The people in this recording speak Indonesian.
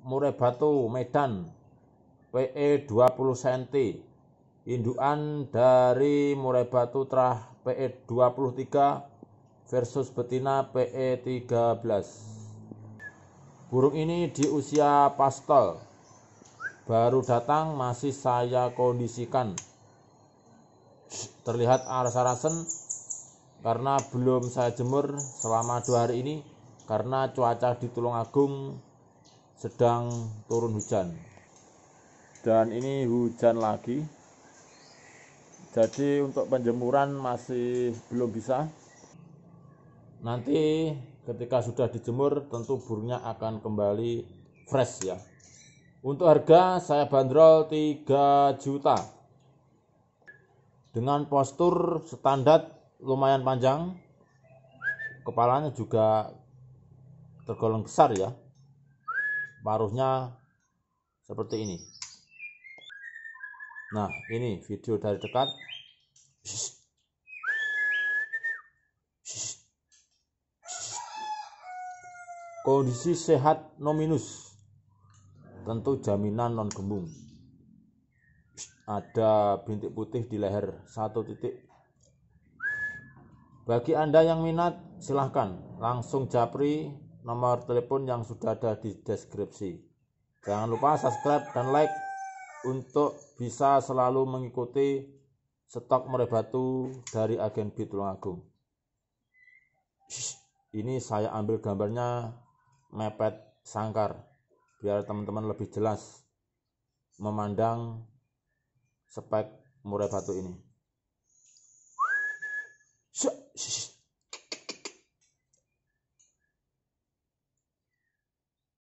Murai Batu, Medan, PE 20 cm. induan dari Murai Batu Terah PE 23 versus betina PE 13. Burung ini di usia pastel, baru datang masih saya kondisikan. Terlihat arah arasen karena belum saya jemur selama dua hari ini karena cuaca di Tulungagung sedang turun hujan dan ini hujan lagi jadi untuk penjemuran masih belum bisa nanti ketika sudah dijemur tentu burungnya akan kembali fresh ya untuk harga saya bandrol 3 juta dengan postur standar lumayan panjang kepalanya juga tergolong besar ya paruhnya seperti ini nah ini video dari dekat kondisi sehat nominus tentu jaminan non gembung ada bintik putih di leher satu titik bagi anda yang minat silahkan langsung japri nomor telepon yang sudah ada di deskripsi. Jangan lupa subscribe dan like untuk bisa selalu mengikuti stok murai batu dari agen B agung. Ini saya ambil gambarnya mepet sangkar biar teman-teman lebih jelas memandang spek murai batu ini.